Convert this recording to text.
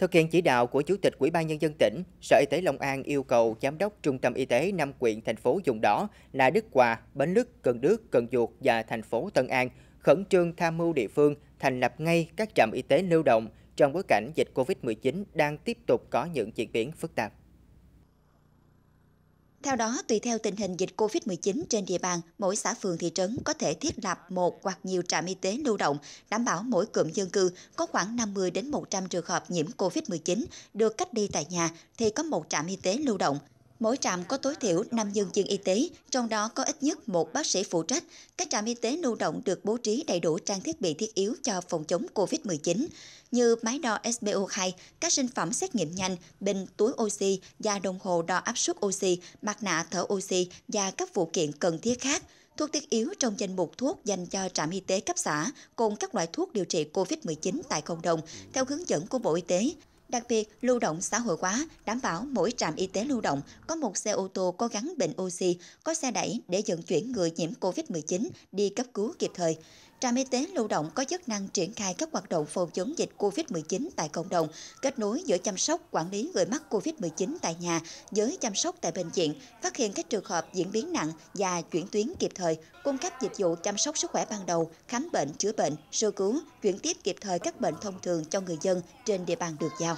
Thực hiện chỉ đạo của Chủ tịch Ủy ban Nhân dân tỉnh, Sở Y tế Long An yêu cầu Giám đốc Trung tâm Y tế năm quyện thành phố vùng đỏ là Đức Hòa, Bến Lức, Cần Đước, Cần Duộc và thành phố Tân An khẩn trương tham mưu địa phương thành lập ngay các trạm y tế lưu động trong bối cảnh dịch COVID-19 đang tiếp tục có những diễn biến phức tạp. Theo đó, tùy theo tình hình dịch COVID-19 trên địa bàn, mỗi xã phường thị trấn có thể thiết lập một hoặc nhiều trạm y tế lưu động, đảm bảo mỗi cụm dân cư có khoảng 50 đến 100 trường hợp nhiễm COVID-19 được cách ly tại nhà thì có một trạm y tế lưu động. Mỗi trạm có tối thiểu 5 nhân viên y tế, trong đó có ít nhất một bác sĩ phụ trách. Các trạm y tế lưu động được bố trí đầy đủ trang thiết bị thiết yếu cho phòng chống COVID-19 như máy đo SpO2, các sinh phẩm xét nghiệm nhanh, bình, túi oxy và đồng hồ đo áp suất oxy, mặt nạ thở oxy và các phụ kiện cần thiết khác. Thuốc thiết yếu trong danh mục thuốc dành cho trạm y tế cấp xã cùng các loại thuốc điều trị COVID-19 tại cộng đồng theo hướng dẫn của Bộ Y tế Đặc biệt, lưu động xã hội hóa, đảm bảo mỗi trạm y tế lưu động có một xe ô tô có gắn bình oxy, có xe đẩy để vận chuyển người nhiễm COVID-19 đi cấp cứu kịp thời. Trạm y tế lưu động có chức năng triển khai các hoạt động phòng chống dịch COVID-19 tại cộng đồng, kết nối giữa chăm sóc, quản lý người mắc COVID-19 tại nhà với chăm sóc tại bệnh viện, phát hiện các trường hợp diễn biến nặng và chuyển tuyến kịp thời, cung cấp dịch vụ chăm sóc sức khỏe ban đầu, khám bệnh, chữa bệnh, sơ cứu, chuyển tiếp kịp thời các bệnh thông thường cho người dân trên địa bàn được giao.